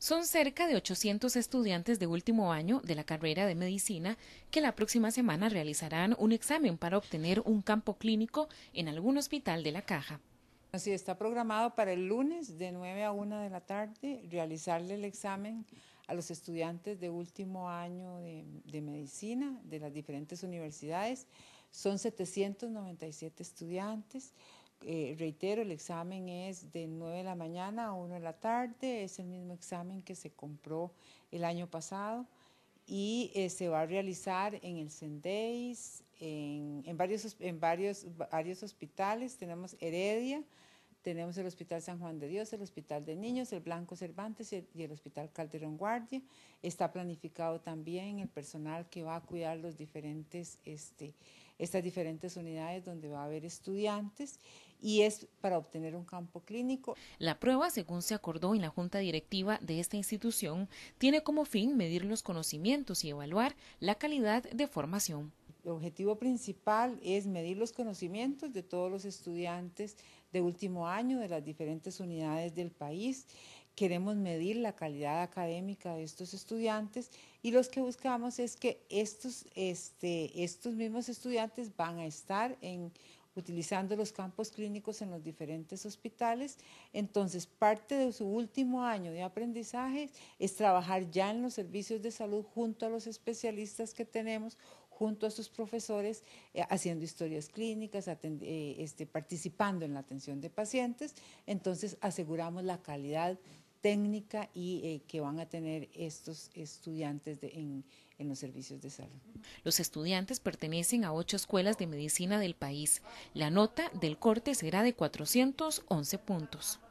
Son cerca de 800 estudiantes de último año de la carrera de medicina que la próxima semana realizarán un examen para obtener un campo clínico en algún hospital de la caja. Así está programado para el lunes de 9 a 1 de la tarde realizarle el examen a los estudiantes de último año de, de medicina de las diferentes universidades. Son 797 estudiantes. Eh, reitero, el examen es de 9 de la mañana a 1 de la tarde, es el mismo examen que se compró el año pasado y eh, se va a realizar en el Sendeis, en, varios hospitales, tenemos Heredia, tenemos el Hospital San Juan de Dios, el Hospital de Niños, el Blanco Cervantes y el Hospital Calderón Guardia. Está planificado también el personal que va a cuidar los diferentes, este, estas diferentes unidades donde va a haber estudiantes y es para obtener un campo clínico. La prueba, según se acordó en la junta directiva de esta institución, tiene como fin medir los conocimientos y evaluar la calidad de formación. El objetivo principal es medir los conocimientos de todos los estudiantes de último año de las diferentes unidades del país. Queremos medir la calidad académica de estos estudiantes y los que buscamos es que estos, este, estos mismos estudiantes van a estar en, utilizando los campos clínicos en los diferentes hospitales. Entonces, parte de su último año de aprendizaje es trabajar ya en los servicios de salud junto a los especialistas que tenemos, junto a sus profesores, eh, haciendo historias clínicas, eh, este, participando en la atención de pacientes. Entonces, aseguramos la calidad técnica y eh, que van a tener estos estudiantes en, en los servicios de salud. Los estudiantes pertenecen a ocho escuelas de medicina del país. La nota del corte será de 411 puntos.